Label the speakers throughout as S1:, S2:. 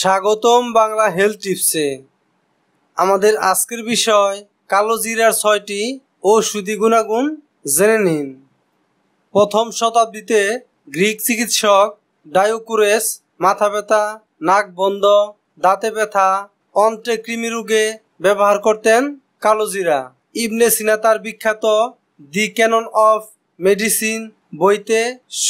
S1: স্বাগতম বাংলা হেলথ টিপসে আমাদের আজকের বিষয় কালো জিরার ছয়টি ঔষধি গুণাগুণ জেনে নিন প্রথম শতাব্দীতে গ্রিক চিকিৎসক ডায়োকুরেস মাথা ব্যথা নাক বন্ধ দাঁতে ব্যথা অন্ত্রে কৃমি রোগে ব্যবহার করতেন কালো জিরা ইবনে সিনা তার বিখ্যাত দি ক্যানন অফ মেডিসিন বইতে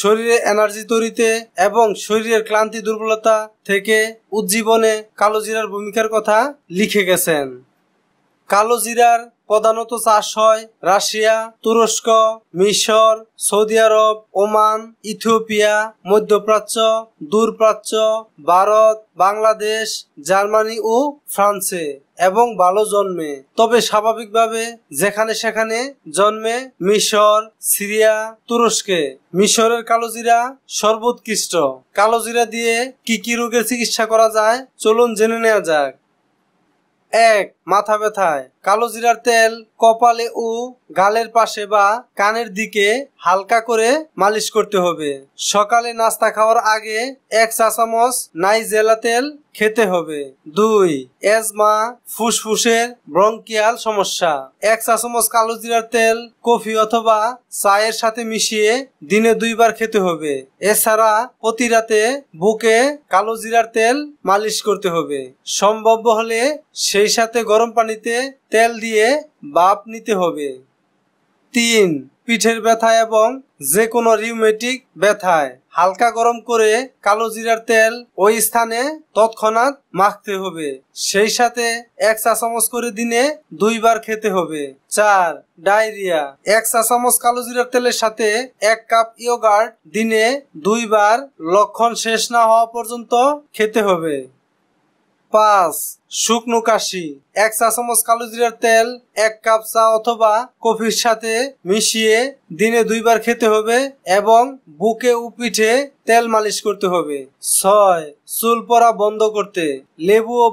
S1: শরীরে এনার্জি তৈরিতে এবং শরীরের ক্লান্তি দুর্বলতা থেকে উজ্জীবনে কালোজিরার ভূমিকার কথা লিখে গেছেন কালোজিরার প্রধানত চাষ হয় রাশিয়া তুরস্ক মিশর সৌদি আরব ওমান ইথিওপিয়া মধ্যপ্রাচ্য দূরপ্রাচ্য ভারত বাংলাদেশ জার্মানি ও ফ্রান্সে এবং ভালো জন্মে তবে স্বাভাবিকভাবে যেখানে সেখানে জন্মে মিশর সিরিয়া তুরস্কে মিশরের কালোজিরা সর্বোৎকৃষ্ট কালোজিরা দিয়ে কি কি রোগের চিকিৎসা করা যায় চলুন জেনে নেওয়া যাক এক মাথা ব্যথায় কালো জিরার তেল কপালে ও গালের পাশে বা কানের দিকে হালকা করে মালিশ করতে হবে সকালে নাস্তা খাওয়ার আগে এক চা চামচ নাইজেলা তেল খেতে হবে দুই এজমা ফুসফুসের ব্রঙ্কিয়াল সমস্যা এক চা চামচ কালো জিরার তেল কফি অথবা চায়ের সাথে মিশিয়ে দিনে দুইবার খেতে হবে এছাড়া প্রতি রাতে বুকে কালো জিরার তেল মালিশ করতে হবে সম্ভব হলে সেই সাথে গরম পানিতে তেল দিয়ে বাপ নিতে হবে তিন পিঠের ব্যথা এবং যে কোনো রিউমেটিক ব্যথায় হালকা গরম করে কালো জিরার তেল ওই স্থানে তৎক্ষণাৎ মাখতে হবে সেই সাথে এক চা চামচ করে দিনে দুইবার খেতে হবে চার ডায়রিয়া এক চা চামচ কালো জিরার তেলের সাথে এক কাপ ইয়োগার্ট দিনে দুইবার লক্ষণ শেষ না হওয়া পর্যন্ত খেতে হবে পাঁচ শুকনো কাশি এক চা চামচ কালো জিরার তেল এক কাপ চা অথবা কফির সাথে মিশিয়ে দিনে দুইবার খেতে হবে এবং বুকে ও পিঠে তেল মালিশ করতে হবে ছয় চুল পরা বন্ধ করতে লেবু ও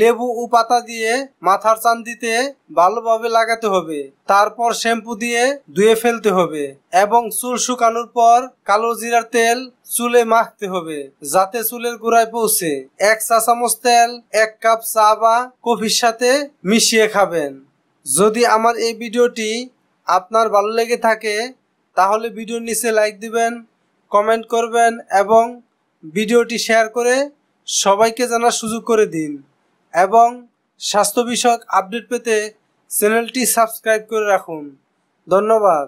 S1: লেবু ও পাতা দিয়ে মাথার চান্দিতে ভালোভাবে লাগাতে হবে তারপর শ্যাম্পু দিয়ে ধুয়ে ফেলতে হবে এবং চুল শুকানোর পর কালো জিরার তেল চুলে মাখতে হবে যাতে চুলের গোড়ায় পৌঁছে এক চা চামচ তেল এক কাপ চা বা কফির সাথে মিশিয়ে খাবেন যদি আমার এই ভিডিওটি আপনার ভালো লেগে থাকে তাহলে ভিডিওর নিচে লাইক দিবেন কমেন্ট করবেন এবং ভিডিওটি শেয়ার করে সবাইকে জানার সুযোগ করে দিন এবং স্বাস্থ্য বিষয়ক আপডেট পেতে চ্যানেলটি সাবস্ক্রাইব করে রাখুন ধন্যবাদ